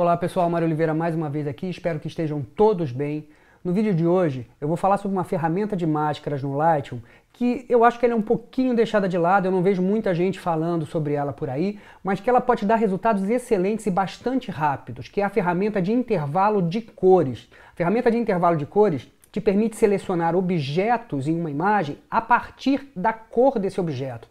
Olá pessoal, Mário Oliveira mais uma vez aqui, espero que estejam todos bem. No vídeo de hoje eu vou falar sobre uma ferramenta de máscaras no Lightroom que eu acho que ela é um pouquinho deixada de lado, eu não vejo muita gente falando sobre ela por aí, mas que ela pode dar resultados excelentes e bastante rápidos, que é a ferramenta de intervalo de cores. A ferramenta de intervalo de cores te permite selecionar objetos em uma imagem a partir da cor desse objeto.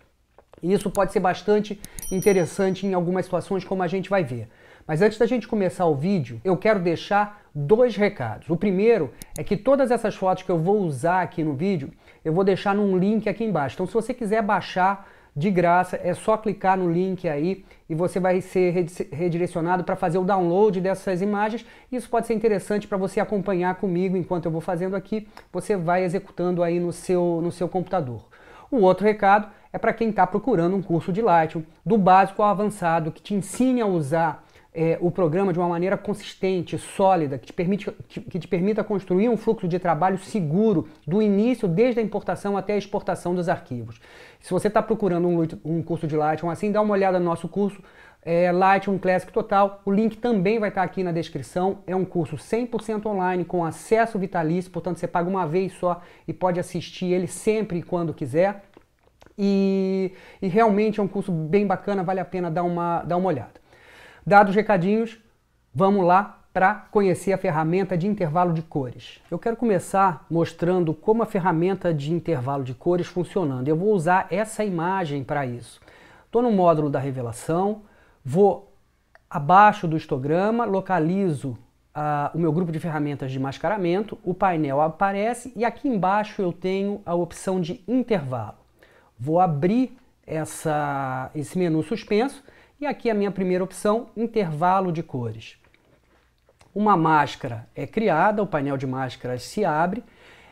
E isso pode ser bastante interessante em algumas situações, como a gente vai ver. Mas antes da gente começar o vídeo, eu quero deixar dois recados. O primeiro é que todas essas fotos que eu vou usar aqui no vídeo, eu vou deixar num link aqui embaixo. Então se você quiser baixar de graça, é só clicar no link aí e você vai ser redirecionado para fazer o download dessas imagens. Isso pode ser interessante para você acompanhar comigo enquanto eu vou fazendo aqui, você vai executando aí no seu, no seu computador. O outro recado é para quem está procurando um curso de Lightroom, do básico ao avançado, que te ensine a usar é, o programa de uma maneira consistente, sólida, que te, permite, que te permita construir um fluxo de trabalho seguro do início, desde a importação até a exportação dos arquivos. Se você está procurando um, um, curso de Lightroom assim, dá uma olhada no nosso curso é, Lightroom Classic Total. O link também vai estar tá aqui na descrição. É um curso 100% online com acesso vitalício, portanto você paga uma vez só e pode assistir ele sempre e quando quiser. E, e realmente é um curso bem bacana, vale a pena dar uma, dar uma olhada. Dados os recadinhos, vamos lá para conhecer a ferramenta de intervalo de cores. Eu quero começar mostrando como a ferramenta de intervalo de cores funcionando. Eu vou usar essa imagem para isso. Estou no módulo da revelação, vou abaixo do histograma, localizo ah, o meu grupo de ferramentas de mascaramento, o painel aparece e aqui embaixo eu tenho a opção de intervalo. Vou abrir essa, esse menu suspenso e aqui é a minha primeira opção, intervalo de cores. Uma máscara é criada, o painel de máscaras se abre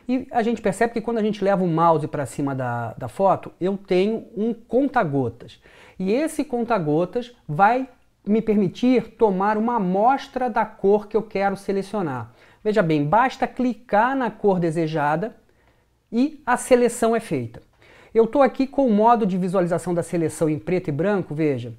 e a gente percebe que quando a gente leva o mouse para cima da, da foto, eu tenho um conta-gotas. E esse conta-gotas vai me permitir tomar uma amostra da cor que eu quero selecionar. Veja bem, basta clicar na cor desejada e a seleção é feita. Eu estou aqui com o modo de visualização da seleção em preto e branco, veja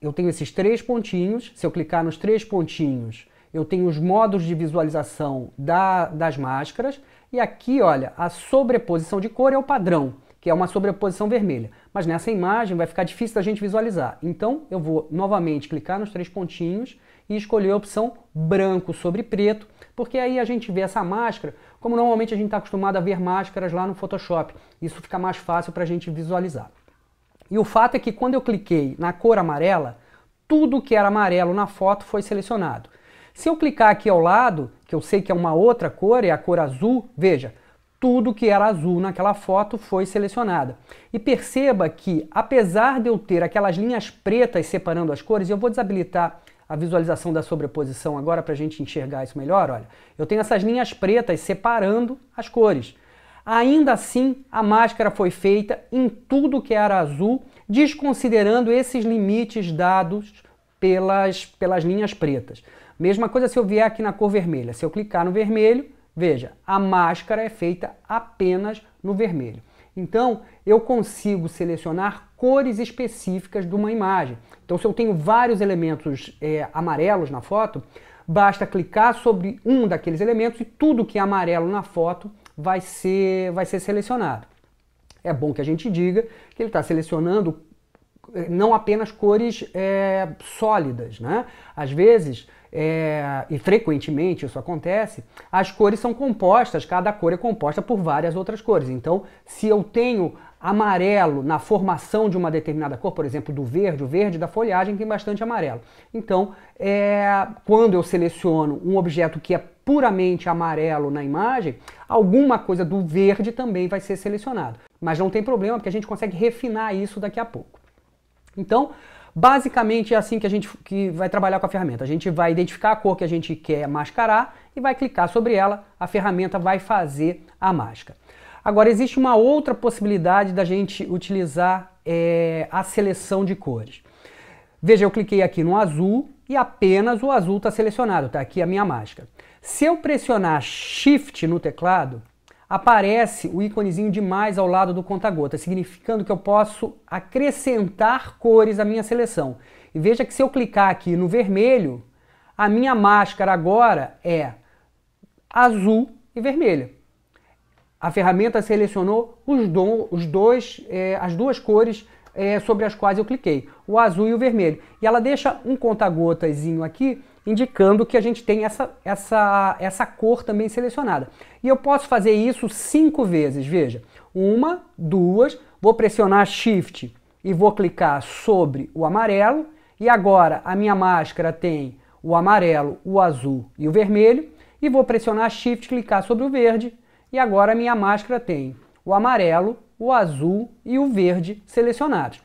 eu tenho esses três pontinhos, se eu clicar nos três pontinhos, eu tenho os modos de visualização da, das máscaras, e aqui, olha, a sobreposição de cor é o padrão, que é uma sobreposição vermelha. Mas nessa imagem vai ficar difícil da gente visualizar. Então, eu vou novamente clicar nos três pontinhos e escolher a opção branco sobre preto, porque aí a gente vê essa máscara, como normalmente a gente está acostumado a ver máscaras lá no Photoshop. Isso fica mais fácil para a gente visualizar. E o fato é que quando eu cliquei na cor amarela, tudo que era amarelo na foto foi selecionado. Se eu clicar aqui ao lado, que eu sei que é uma outra cor, é a cor azul, veja, tudo que era azul naquela foto foi selecionado. E perceba que, apesar de eu ter aquelas linhas pretas separando as cores, eu vou desabilitar a visualização da sobreposição agora para a gente enxergar isso melhor, olha. Eu tenho essas linhas pretas separando as cores. Ainda assim, a máscara foi feita em tudo que era azul, desconsiderando esses limites dados pelas, pelas linhas pretas. Mesma coisa se eu vier aqui na cor vermelha. Se eu clicar no vermelho, veja, a máscara é feita apenas no vermelho. Então, eu consigo selecionar cores específicas de uma imagem. Então, se eu tenho vários elementos é, amarelos na foto, basta clicar sobre um daqueles elementos e tudo que é amarelo na foto vai ser, vai ser selecionado. É bom que a gente diga que ele está selecionando eh, não apenas cores é, sólidas, né? Às vezes, é, e frequentemente isso acontece, as cores são compostas, cada cor é composta por várias outras cores. Então, se eu tenho amarelo na formação de uma determinada cor, por exemplo, do verde, o verde da folhagem tem bastante amarelo. Então, é, quando eu seleciono um objeto que é puramente amarelo na imagem, alguma coisa do verde também vai ser selecionado. Mas não tem problema, porque a gente consegue refinar isso daqui a pouco. Então, basicamente é assim que a gente que vai trabalhar com a ferramenta. A gente vai identificar a cor que a gente quer mascarar e vai clicar sobre ela, a ferramenta vai fazer a máscara. Agora, existe uma outra possibilidade da gente utilizar é, a seleção de cores. Veja, eu cliquei aqui no azul e apenas o azul está selecionado, está aqui a minha máscara. Se eu pressionar Shift no teclado, aparece o íconezinho de mais ao lado do conta-gota, significando que eu posso acrescentar cores à minha seleção. E veja que se eu clicar aqui no vermelho, a minha máscara agora é azul e vermelha. A ferramenta selecionou os, do, os dois, é, as duas cores é, sobre as quais eu cliquei, o azul e o vermelho. E ela deixa um conta-gotazinho aqui indicando que a gente tem essa, essa, essa cor também selecionada. E eu posso fazer isso cinco vezes, veja. Uma, duas, vou pressionar Shift e vou clicar sobre o amarelo. E agora a minha máscara tem o amarelo, o azul e o vermelho. E vou pressionar Shift, clicar sobre o verde. E agora a minha máscara tem o amarelo, o azul e o verde selecionados.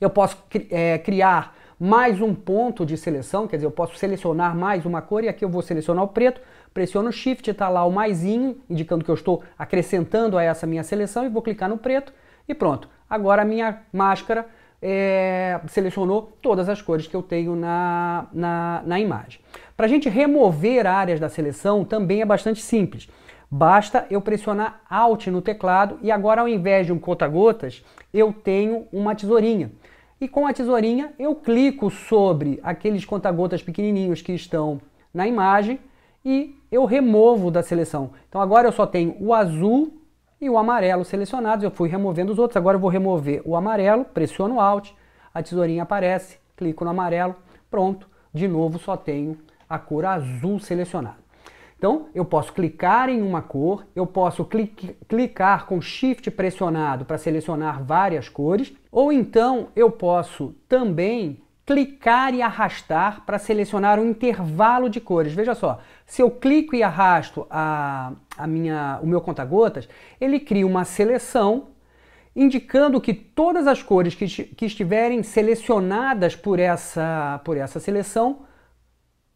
Eu posso é, criar mais um ponto de seleção, quer dizer, eu posso selecionar mais uma cor e aqui eu vou selecionar o preto, pressiono Shift, está lá o maisinho, indicando que eu estou acrescentando a essa minha seleção e vou clicar no preto e pronto. Agora a minha máscara é, selecionou todas as cores que eu tenho na, na, na imagem. Para a gente remover áreas da seleção também é bastante simples. Basta eu pressionar Alt no teclado e agora ao invés de um conta-gotas, eu tenho uma tesourinha. E com a tesourinha eu clico sobre aqueles contagotas pequenininhos que estão na imagem e eu removo da seleção. Então agora eu só tenho o azul e o amarelo selecionados, eu fui removendo os outros, agora eu vou remover o amarelo, pressiono Alt, a tesourinha aparece, clico no amarelo, pronto, de novo só tenho a cor azul selecionada. Então, eu posso clicar em uma cor, eu posso clique, clicar com Shift pressionado para selecionar várias cores, ou então eu posso também clicar e arrastar para selecionar um intervalo de cores. Veja só, se eu clico e arrasto a, a minha, o meu conta-gotas, ele cria uma seleção indicando que todas as cores que, que estiverem selecionadas por essa, por essa seleção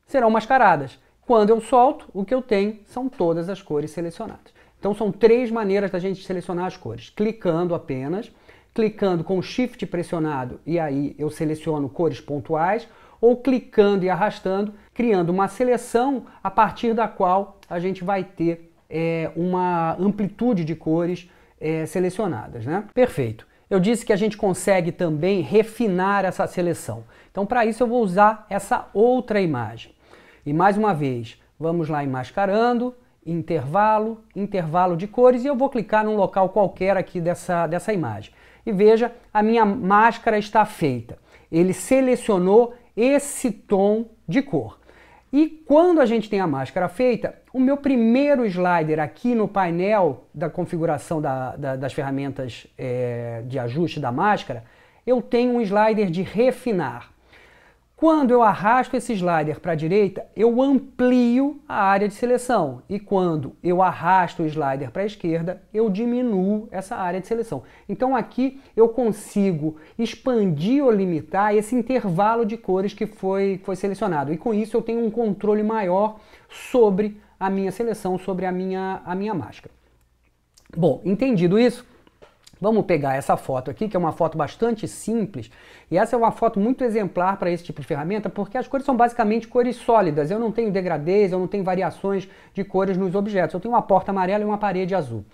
serão mascaradas. Quando eu solto, o que eu tenho são todas as cores selecionadas. Então são três maneiras da gente selecionar as cores. Clicando apenas, clicando com o shift pressionado e aí eu seleciono cores pontuais, ou clicando e arrastando, criando uma seleção a partir da qual a gente vai ter é, uma amplitude de cores é, selecionadas. Né? Perfeito. Eu disse que a gente consegue também refinar essa seleção. Então, para isso, eu vou usar essa outra imagem. E mais uma vez, vamos lá em mascarando, intervalo, intervalo de cores e eu vou clicar num local qualquer aqui dessa, dessa imagem. E veja, a minha máscara está feita. Ele selecionou esse tom de cor. E quando a gente tem a máscara feita, o meu primeiro slider aqui no painel da configuração da, da, das ferramentas é, de ajuste da máscara, eu tenho um slider de refinar. Quando eu arrasto esse slider para a direita, eu amplio a área de seleção. E quando eu arrasto o slider para a esquerda, eu diminuo essa área de seleção. Então aqui eu consigo expandir ou limitar esse intervalo de cores que foi, foi selecionado. E com isso eu tenho um controle maior sobre a minha seleção, sobre a minha, a minha máscara. Bom, entendido isso, Vamos pegar essa foto aqui, que é uma foto bastante simples, e essa é uma foto muito exemplar para esse tipo de ferramenta, porque as cores são basicamente cores sólidas. Eu não tenho degradês, eu não tenho variações de cores nos objetos. Eu tenho uma porta amarela e uma parede azul.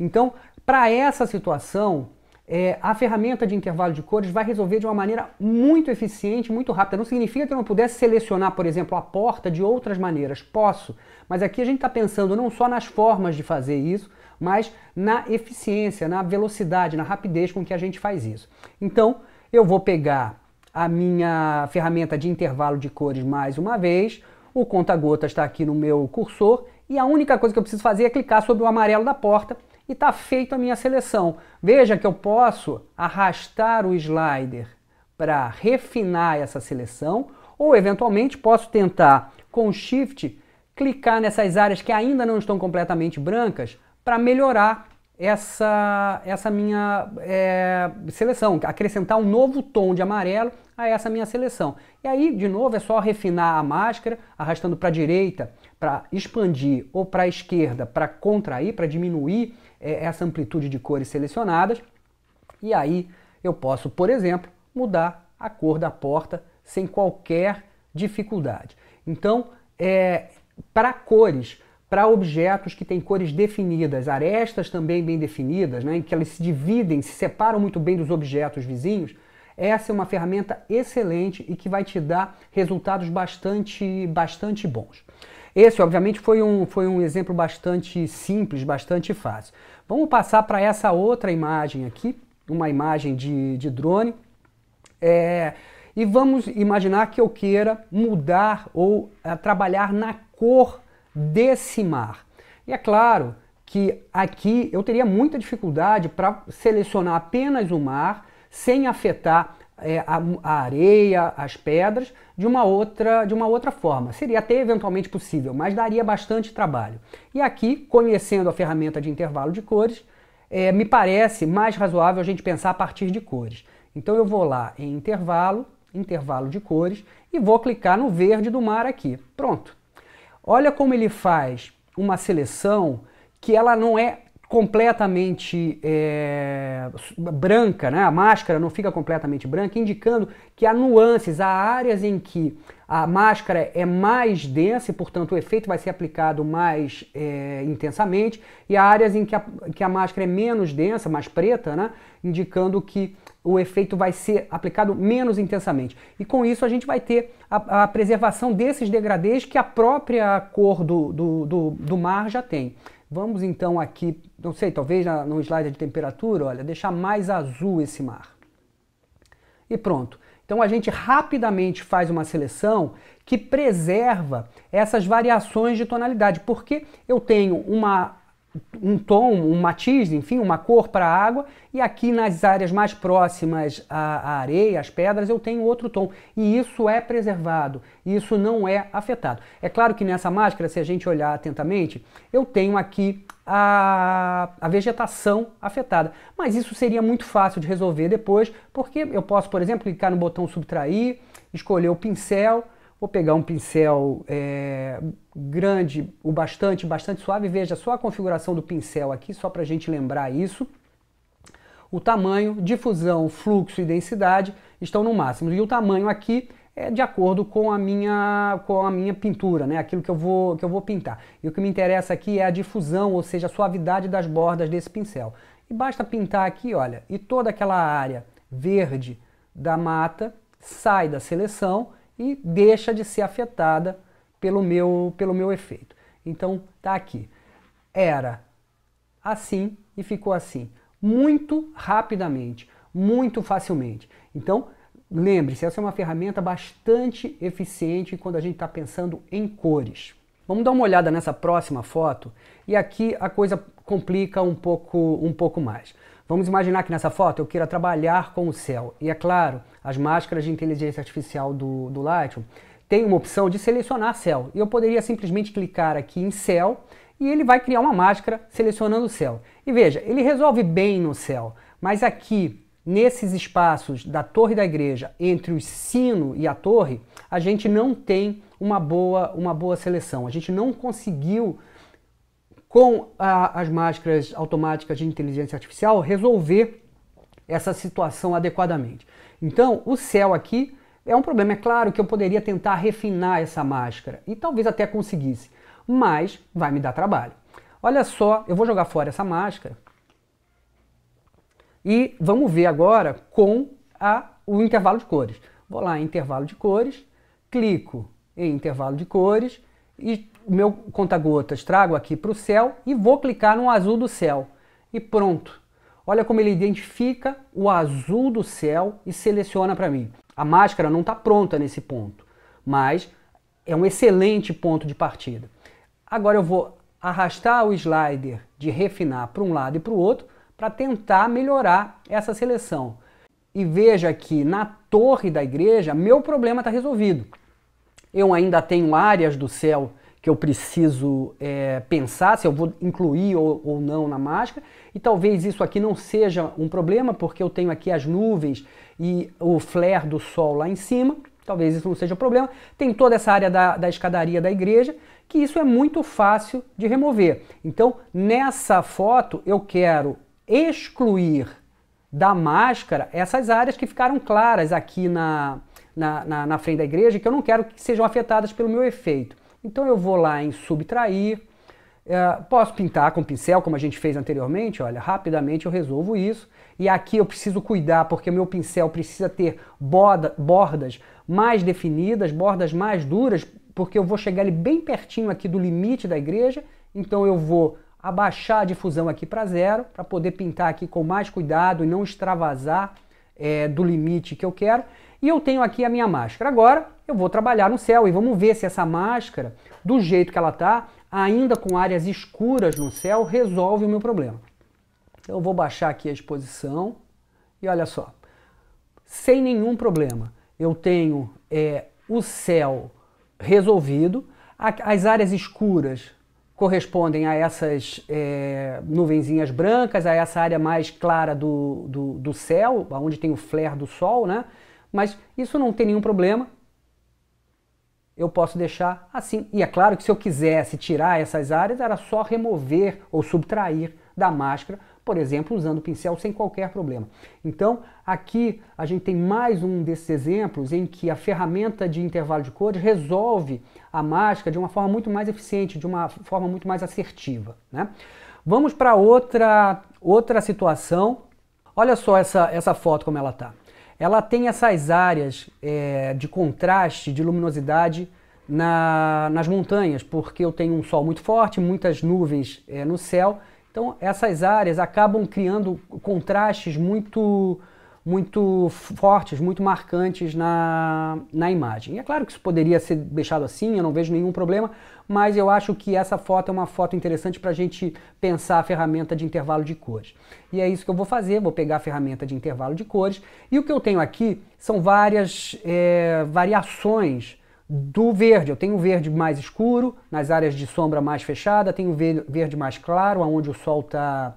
Então, para essa situação, é, a ferramenta de intervalo de cores vai resolver de uma maneira muito eficiente, muito rápida. Não significa que eu não pudesse selecionar, por exemplo, a porta de outras maneiras. Posso, mas aqui a gente está pensando não só nas formas de fazer isso, mas na eficiência, na velocidade, na rapidez com que a gente faz isso. Então, eu vou pegar a minha ferramenta de intervalo de cores mais uma vez, o conta-gota está aqui no meu cursor e a única coisa que eu preciso fazer é clicar sobre o amarelo da porta e está feita a minha seleção. Veja que eu posso arrastar o slider para refinar essa seleção ou eventualmente posso tentar com Shift clicar nessas áreas que ainda não estão completamente brancas para melhorar essa, essa minha é, seleção, acrescentar um novo tom de amarelo a essa minha seleção. E aí, de novo, é só refinar a máscara, arrastando para a direita para expandir ou para a esquerda para contrair, para diminuir é, essa amplitude de cores selecionadas. E aí eu posso, por exemplo, mudar a cor da porta sem qualquer dificuldade. Então, é, para cores para objetos que têm cores definidas, arestas também bem definidas, né, em que elas se dividem, se separam muito bem dos objetos vizinhos, essa é uma ferramenta excelente e que vai te dar resultados bastante, bastante bons. Esse, obviamente, foi um, foi um exemplo bastante simples, bastante fácil. Vamos passar para essa outra imagem aqui, uma imagem de, de drone. É, e vamos imaginar que eu queira mudar ou eh, trabalhar na cor mar. E é claro que aqui eu teria muita dificuldade para selecionar apenas o mar sem afetar é, a, a, areia, as pedras, de uma outra de uma outra forma. Seria até eventualmente possível, mas daria bastante trabalho. E aqui, conhecendo a ferramenta de intervalo de cores, é, me parece mais razoável a gente pensar a partir de cores. Então eu vou lá em intervalo, intervalo de cores, e vou clicar no verde do mar aqui. Pronto, Olha como ele faz uma seleção que ela não é completamente é, branca, né? a máscara não fica completamente branca, indicando que há nuances, há áreas em que a máscara é mais densa e, portanto, o efeito vai ser aplicado mais é, intensamente, e há áreas em que a, que a máscara é menos densa, mais preta, né? indicando que o efeito vai ser aplicado menos intensamente. E com isso a gente vai ter a, a preservação desses degradês que a própria cor do, do, do, do mar já tem. Vamos então aqui, não sei, talvez na, no slide de temperatura, olha, deixar mais azul esse mar. E pronto. Então a gente rapidamente faz uma seleção que preserva essas variações de tonalidade, porque eu tenho uma um tom, um matiz, enfim, uma cor para a água, e aqui nas áreas mais próximas à, areia, às pedras, eu tenho outro tom. E isso é preservado, isso não é afetado. É claro que nessa máscara, se a gente olhar atentamente, eu tenho aqui a, a vegetação afetada. Mas isso seria muito fácil de resolver depois, porque eu posso, por exemplo, clicar no botão subtrair, escolher o pincel, Vou pegar um pincel é, grande, o bastante, bastante suave. Veja só a configuração do pincel aqui, só para a gente lembrar isso. O tamanho, difusão, fluxo e densidade estão no máximo. E o tamanho aqui é de acordo com a minha, com a minha pintura, né? aquilo que eu, vou, que eu vou pintar. E o que me interessa aqui é a difusão, ou seja, a suavidade das bordas desse pincel. E basta pintar aqui, olha, e toda aquela área verde da mata sai da seleção e deixa de ser afetada pelo meu, pelo meu efeito. Então, tá aqui. Era assim e ficou assim. Muito rapidamente, muito facilmente. Então, lembre-se, essa é uma ferramenta bastante eficiente quando a gente está pensando em cores. Vamos dar uma olhada nessa próxima foto e aqui a coisa complica um pouco, um pouco mais. Vamos imaginar que nessa foto eu queira trabalhar com o céu. E é claro, as máscaras de inteligência artificial do, do Lightroom têm uma opção de selecionar céu. E eu poderia simplesmente clicar aqui em céu e ele vai criar uma máscara selecionando o céu. E veja, ele resolve bem no céu, mas aqui nesses espaços da torre da igreja, entre o sino e a torre, a gente não tem uma boa, uma boa seleção. A gente não conseguiu com a, as máscaras automáticas de inteligência artificial, resolver essa situação adequadamente. Então, o céu aqui é um problema. É claro que eu poderia tentar refinar essa máscara e talvez até conseguisse, mas vai me dar trabalho. Olha só, eu vou jogar fora essa máscara e vamos ver agora com a, o intervalo de cores. Vou lá em intervalo de cores, clico em intervalo de cores e meu conta-gotas trago aqui para o céu e vou clicar no azul do céu. E pronto. Olha como ele identifica o azul do céu e seleciona para mim. A máscara não está pronta nesse ponto, mas é um excelente ponto de partida. Agora eu vou arrastar o slider de refinar para um lado e para o outro para tentar melhorar essa seleção. E veja que na torre da igreja, meu problema está resolvido eu ainda tenho áreas do céu que eu preciso é, pensar se eu vou incluir ou, ou, não na máscara. E talvez isso aqui não seja um problema, porque eu tenho aqui as nuvens e o flare do sol lá em cima. Talvez isso não seja um problema. Tem toda essa área da, da escadaria da igreja, que isso é muito fácil de remover. Então, nessa foto, eu quero excluir da máscara essas áreas que ficaram claras aqui na, na, na, na frente da igreja que eu não quero que sejam afetadas pelo meu efeito. Então eu vou lá em subtrair, é, posso pintar com pincel, como a gente fez anteriormente, olha, rapidamente eu resolvo isso. E aqui eu preciso cuidar, porque o meu pincel precisa ter borda, bordas mais definidas, bordas mais duras, porque eu vou chegar ali bem pertinho aqui do limite da igreja, então eu vou abaixar a difusão aqui para zero, para poder pintar aqui com mais cuidado e não extravasar é, do limite que eu quero. E eu tenho aqui a minha máscara. Agora eu vou trabalhar no céu e vamos ver se essa máscara, do jeito que ela está, ainda com áreas escuras no céu, resolve o meu problema. Eu vou baixar aqui a exposição e olha só, sem nenhum problema. Eu tenho é, o céu resolvido, as áreas escuras correspondem a essas é, nuvenzinhas brancas, a essa área mais clara do, do, do céu, onde tem o flare do sol, né? Mas isso não tem nenhum problema. Eu posso deixar assim. E é claro que se eu quisesse tirar essas áreas, era só remover ou subtrair da máscara, por exemplo, usando o pincel sem qualquer problema. Então, aqui a gente tem mais um desses exemplos em que a ferramenta de intervalo de cores resolve a máscara de uma forma muito mais eficiente, de uma forma muito mais assertiva. Né? Vamos para outra, outra situação. Olha só essa, essa foto como ela está ela tem essas áreas é, de contraste, de luminosidade na, nas montanhas, porque eu tenho um sol muito forte, muitas nuvens é, no céu. Então, essas áreas acabam criando contrastes muito muito fortes, muito marcantes na, na imagem. E é claro que isso poderia ser deixado assim, eu não vejo nenhum problema, mas eu acho que essa foto é uma foto interessante para a gente pensar a ferramenta de intervalo de cores. E é isso que eu vou fazer, vou pegar a ferramenta de intervalo de cores, e o que eu tenho aqui são várias é, variações do verde. Eu tenho verde mais escuro, nas áreas de sombra mais fechada, tenho verde mais claro, onde o sol está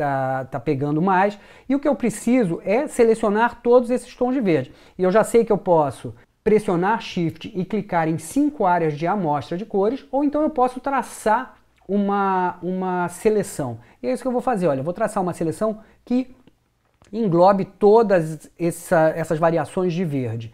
tá, tá pegando mais. E o que eu preciso é selecionar todos esses tons de verde. E eu já sei que eu posso pressionar Shift e clicar em cinco áreas de amostra de cores, ou então eu posso traçar uma, uma seleção. E é isso que eu vou fazer. Olha, vou traçar uma seleção que englobe todas essa, essas variações de verde.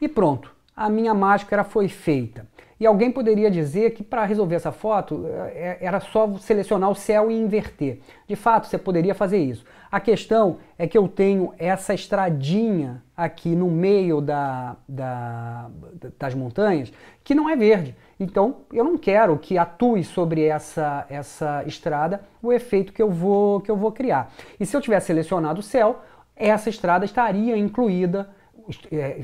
E pronto, a minha máscara foi feita. E alguém poderia dizer que para resolver essa foto eh, eh, era só selecionar o céu e inverter. De fato, você poderia fazer isso. A questão é que eu tenho essa estradinha aqui no meio da, da, das montanhas que não é verde. Então eu não quero que atue sobre essa, essa estrada o efeito que eu, vou, que eu vou criar. E se eu tivesse selecionado o céu, essa estrada estaria incluída é,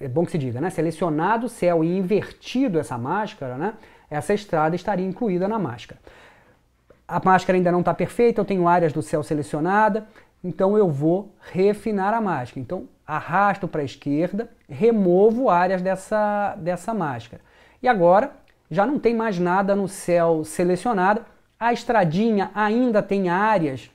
é bom que se diga, né? Selecionado o céu e invertido essa máscara, né? Essa estrada estaria incluída na máscara. A máscara ainda não está perfeita, eu tenho áreas do céu selecionada, então eu vou refinar a máscara. Então arrasto para a esquerda, removo áreas dessa, dessa máscara. E agora já não tem mais nada no céu selecionado, a estradinha ainda tem áreas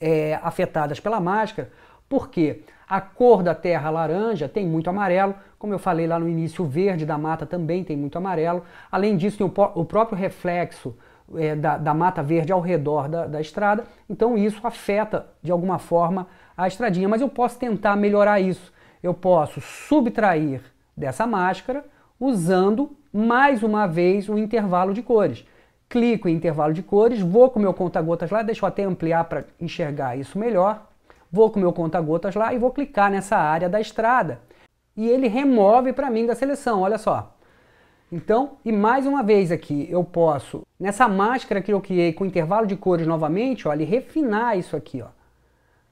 é, afetadas pela máscara, por quê? Porque a cor da terra laranja tem muito amarelo, como eu falei lá no início, o verde da mata também tem muito amarelo. Além disso, tem o, o próprio reflexo é, da, da, mata verde ao redor da, da estrada, então isso afeta de alguma forma a estradinha. Mas eu posso tentar melhorar isso. Eu posso subtrair dessa máscara usando mais uma vez o intervalo de cores. Clico em intervalo de cores, vou com o meu conta-gotas lá, deixa eu até ampliar para enxergar isso melhor. Vou com meu conta-gotas lá e vou clicar nessa área da estrada. E ele remove para mim da seleção, olha só. Então, e mais uma vez aqui, eu posso, nessa máscara que eu criei com intervalo de cores novamente, olha, refinar isso aqui, ó.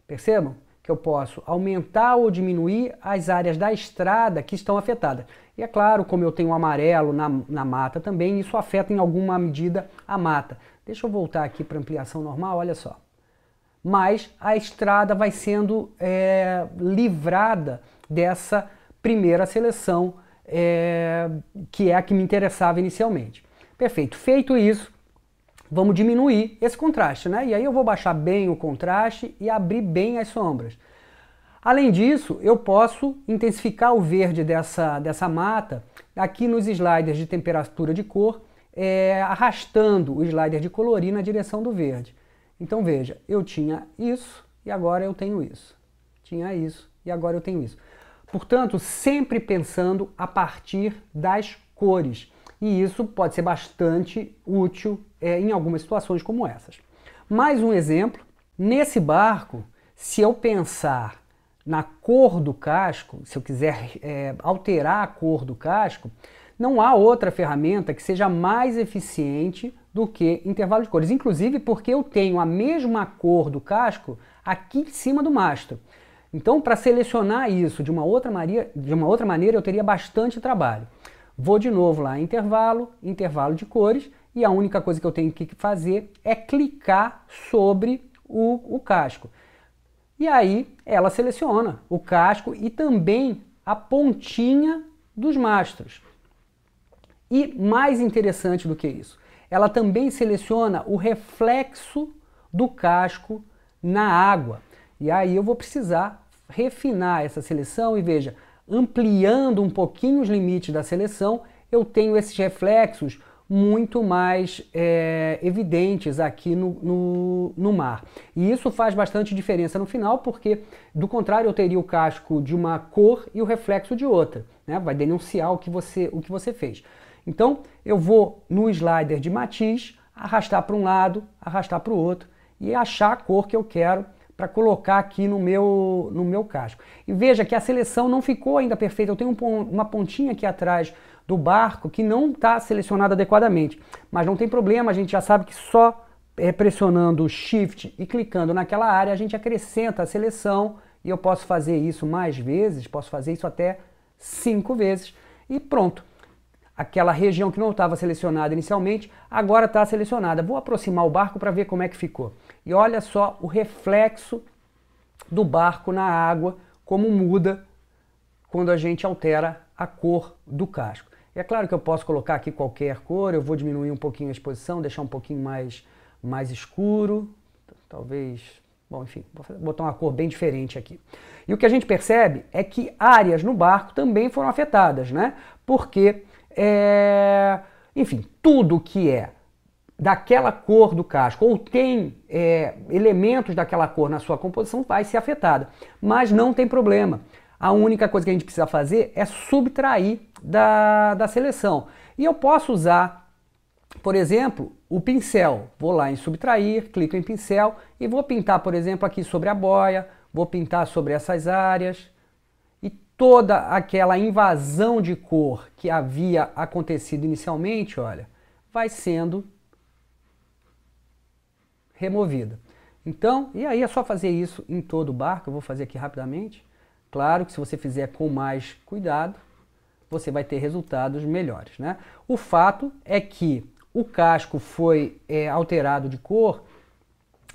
Percebam? Que eu posso aumentar ou diminuir as áreas da estrada que estão afetadas. E é claro, como eu tenho amarelo na, na mata também, isso afeta em alguma medida a mata. Deixa eu voltar aqui para ampliação normal, olha só mas a estrada vai sendo é, livrada dessa primeira seleção é, que é a que me interessava inicialmente. Perfeito. Feito isso, vamos diminuir esse contraste, né? E aí eu vou baixar bem o contraste e abrir bem as sombras. Além disso, eu posso intensificar o verde dessa, dessa mata aqui nos sliders de temperatura de cor, é, arrastando o slider de colorir na direção do verde. Então veja, eu tinha isso e agora eu tenho isso. Tinha isso e agora eu tenho isso. Portanto, sempre pensando a partir das cores. E isso pode ser bastante útil é, em algumas situações como essas. Mais um exemplo: nesse barco, se eu pensar na cor do casco, se eu quiser é, alterar a cor do casco, não há outra ferramenta que seja mais eficiente do que intervalo de cores. Inclusive porque eu tenho a mesma cor do casco aqui em cima do mastro. Então, para selecionar isso de uma, outra maria, de uma outra maneira, eu teria bastante trabalho. Vou de novo lá em intervalo, intervalo de cores, e a única coisa que eu tenho que fazer é clicar sobre o, o casco. E aí ela seleciona o casco e também a pontinha dos mastros. E mais interessante do que isso, ela também seleciona o reflexo do casco na água. E aí eu vou precisar refinar essa seleção e veja, ampliando um pouquinho os limites da seleção, eu tenho esses reflexos muito mais é, evidentes aqui no, no, no, mar. E isso faz bastante diferença no final, porque do contrário eu teria o casco de uma cor e o reflexo de outra. Né? Vai denunciar o que você, o que você fez. Então eu vou no slider de matiz, arrastar para um lado, arrastar para o outro e achar a cor que eu quero para colocar aqui no meu, no meu casco. E veja que a seleção não ficou ainda perfeita, eu tenho um, uma pontinha aqui atrás do barco que não está selecionada adequadamente, mas não tem problema, a gente já sabe que só é, pressionando Shift e clicando naquela área a gente acrescenta a seleção e eu posso fazer isso mais vezes, posso fazer isso até cinco vezes e pronto aquela região que não estava selecionada inicialmente, agora está selecionada. Vou aproximar o barco para ver como é que ficou. E olha só o reflexo do barco na água, como muda quando a gente altera a cor do casco. E é claro que eu posso colocar aqui qualquer cor, eu vou diminuir um pouquinho a exposição, deixar um pouquinho mais, mais escuro, talvez Bom, enfim, vou botar uma cor bem diferente aqui. E o que a gente percebe é que áreas no barco também foram afetadas, né? Porque é, enfim, tudo que é daquela cor do casco ou tem é, elementos daquela cor na sua composição vai ser afetada. Mas não tem problema. A única coisa que a gente precisa fazer é subtrair da, da seleção. E eu posso usar, por exemplo, o pincel. Vou lá em subtrair, clico em pincel e vou pintar, por exemplo, aqui sobre a boia, vou pintar sobre essas áreas toda aquela invasão de cor que havia acontecido inicialmente, olha, vai sendo removida. Então, e aí é só fazer isso em todo o barco, eu vou fazer aqui rapidamente. Claro que se você fizer com mais cuidado, você vai ter resultados melhores, né? O fato é que o casco foi é, alterado de cor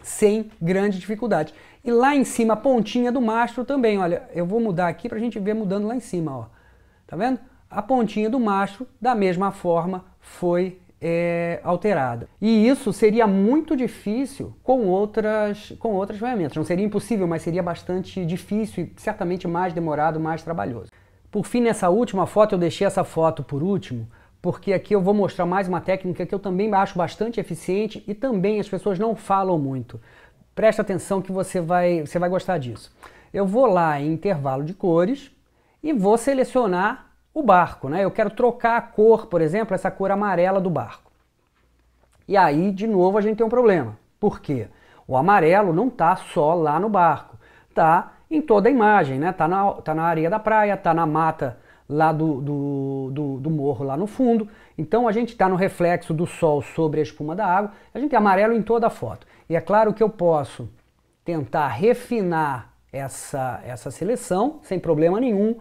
sem grande dificuldade. E lá em cima, a pontinha do mastro também, olha, eu vou mudar aqui para a gente ver mudando lá em cima, ó. Tá vendo? A pontinha do mastro, da mesma forma, foi é, alterada. E isso seria muito difícil com outras, com outras ferramentas. Não seria impossível, mas seria bastante difícil e certamente mais demorado, mais trabalhoso. Por fim, nessa última foto, eu deixei essa foto por último, porque aqui eu vou mostrar mais uma técnica que eu também acho bastante eficiente e também as pessoas não falam muito. Presta atenção que você vai, você vai gostar disso. Eu vou lá em intervalo de cores e vou selecionar o barco, né? Eu quero trocar a cor, por exemplo, essa cor amarela do barco. E aí, de novo, a gente tem um problema. Por quê? O amarelo não está só lá no barco, tá em toda a imagem, né? Tá na, tá na areia da praia, tá na mata lá do, do, do, do morro lá no fundo. Então a gente está no reflexo do sol sobre a espuma da água, a gente tem é amarelo em toda a foto. E é claro que eu posso tentar refinar essa, essa seleção sem problema nenhum.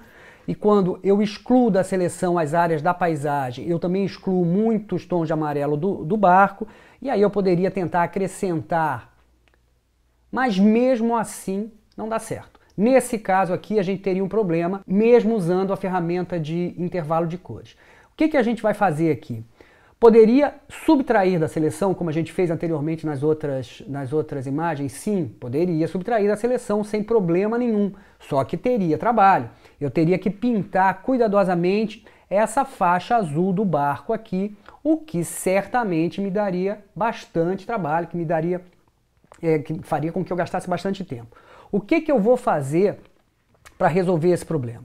E quando eu excluo da seleção as áreas da paisagem, eu também excluo muitos tons de amarelo do, do barco. E aí eu poderia tentar acrescentar. Mas mesmo assim, não dá certo. Nesse caso aqui, a gente teria um problema, mesmo usando a ferramenta de intervalo de cores. O que, que a gente vai fazer aqui? Poderia subtrair da seleção, como a gente fez anteriormente nas outras, nas outras imagens? Sim, poderia subtrair da seleção sem problema nenhum. Só que teria trabalho. Eu teria que pintar cuidadosamente essa faixa azul do barco aqui, o que certamente me daria bastante trabalho, que me daria, é, que faria com que eu gastasse bastante tempo. O que, que eu vou fazer para resolver esse problema?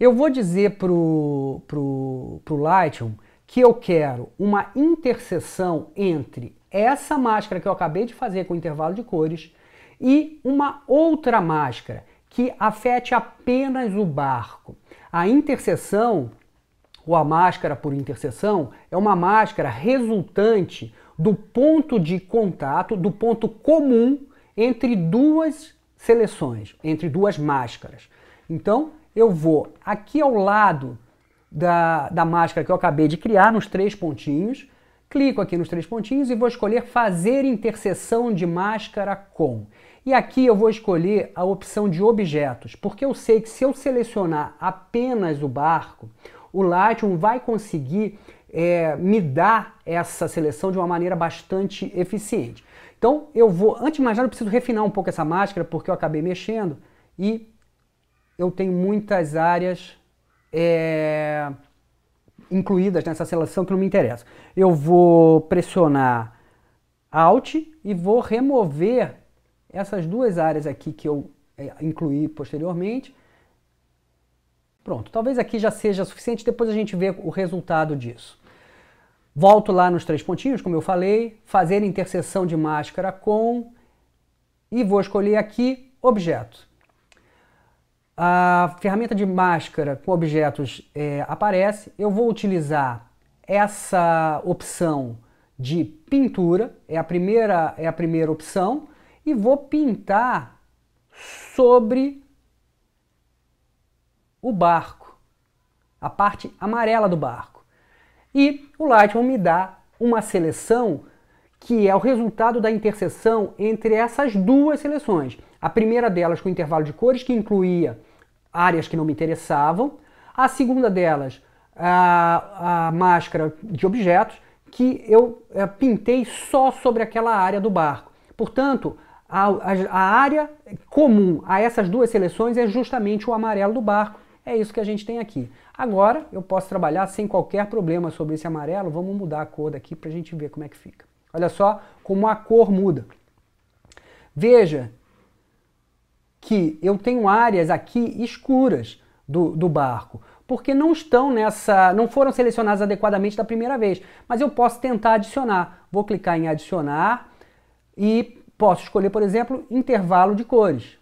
Eu vou dizer pro, pro, pro Lightroom que eu quero uma interseção entre essa máscara que eu acabei de fazer com intervalo de cores e uma outra máscara que afete apenas o barco. A interseção, ou a máscara por interseção, é uma máscara resultante do ponto de contato, do ponto comum entre duas seleções, entre duas máscaras. Então, eu vou aqui ao lado da, da máscara que eu acabei de criar, nos três pontinhos. Clico aqui nos três pontinhos e vou escolher fazer interseção de máscara com. E aqui eu vou escolher a opção de objetos, porque eu sei que se eu selecionar apenas o barco, o Lightroom vai conseguir é, me dar essa seleção de uma maneira bastante eficiente. Então eu vou, antes de mais nada, eu preciso refinar um pouco essa máscara, porque eu acabei mexendo e eu tenho muitas áreas é, incluídas nessa seleção que não me interessa. Eu vou pressionar Alt e vou remover essas duas áreas aqui que eu é, incluí posteriormente. Pronto, talvez aqui já seja suficiente, depois a gente vê o resultado disso. Volto lá nos três pontinhos, como eu falei, fazer interseção de máscara com, e vou escolher aqui objeto a ferramenta de máscara com objetos é, aparece, eu vou utilizar essa opção de pintura, é a primeira, é a primeira opção, e vou pintar sobre o barco, a parte amarela do barco. E o Lightroom me dá uma seleção que é o resultado da interseção entre essas duas seleções. A primeira delas com intervalo de cores, que incluía áreas que não me interessavam. A segunda delas, a, a máscara de objetos, que eu é, pintei só sobre aquela área do barco. Portanto, a, a, a, área comum a essas duas seleções é justamente o amarelo do barco. É isso que a gente tem aqui. Agora eu posso trabalhar sem qualquer problema sobre esse amarelo. Vamos mudar a cor daqui para a gente ver como é que fica. Olha só como a cor muda. Veja que eu tenho áreas aqui escuras do, do barco, porque não estão nessa, não foram selecionadas adequadamente da primeira vez, mas eu posso tentar adicionar. Vou clicar em adicionar e posso escolher, por exemplo, intervalo de cores.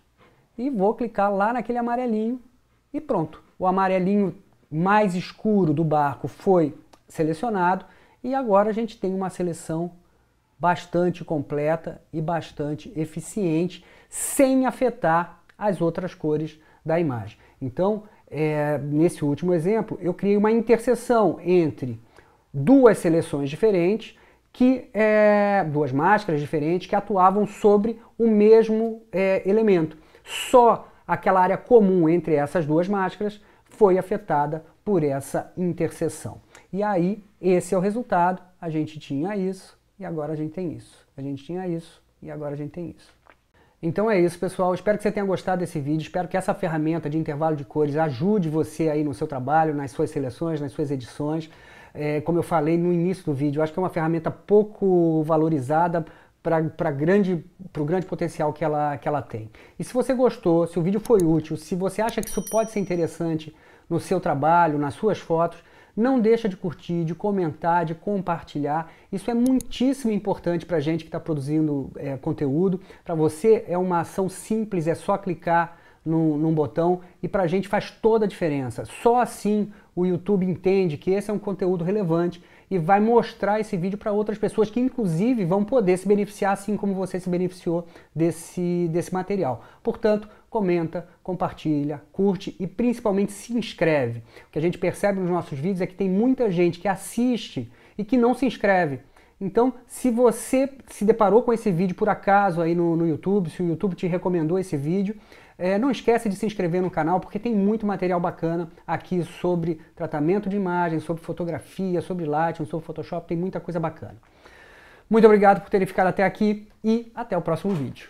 E vou clicar lá naquele amarelinho e pronto. O amarelinho mais escuro do barco foi selecionado e agora a gente tem uma seleção bastante completa e bastante eficiente, sem afetar as outras cores da imagem. Então, é, nesse último exemplo, eu criei uma interseção entre duas seleções diferentes, que é, duas máscaras diferentes que atuavam sobre o mesmo é, elemento. Só aquela área comum entre essas duas máscaras foi afetada por essa interseção. E aí, esse é o resultado. A gente tinha isso, e agora a gente tem isso. A gente tinha isso e agora a gente tem isso. Então é isso, pessoal. Espero que você tenha gostado desse vídeo. Espero que essa ferramenta de intervalo de cores ajude você aí no seu trabalho, nas suas seleções, nas suas edições. É, como eu falei no início do vídeo, acho que é uma ferramenta pouco valorizada para grande, o grande potencial que ela, que ela tem. E se você gostou, se o vídeo foi útil, se você acha que isso pode ser interessante no seu trabalho, nas suas fotos, não deixa de curtir, de comentar, de compartilhar. Isso é muitíssimo importante para a gente que está produzindo é, conteúdo. Para você é uma ação simples, é só clicar num, num botão e para a gente faz toda a diferença. Só assim o YouTube entende que esse é um conteúdo relevante e vai mostrar esse vídeo para outras pessoas que, inclusive, vão poder se beneficiar, assim como você se beneficiou desse, desse material. Portanto, comenta, compartilha, curte e principalmente se inscreve. O que a gente percebe nos nossos vídeos é que tem muita gente que assiste e que não se inscreve. Então, se você se deparou com esse vídeo por acaso aí no, no YouTube, se o YouTube te recomendou esse vídeo, é, não esquece de se inscrever no canal porque tem muito material bacana aqui sobre tratamento de imagem, sobre fotografia, sobre Lightroom, sobre Photoshop, tem muita coisa bacana. Muito obrigado por terem ficado até aqui e até o próximo vídeo.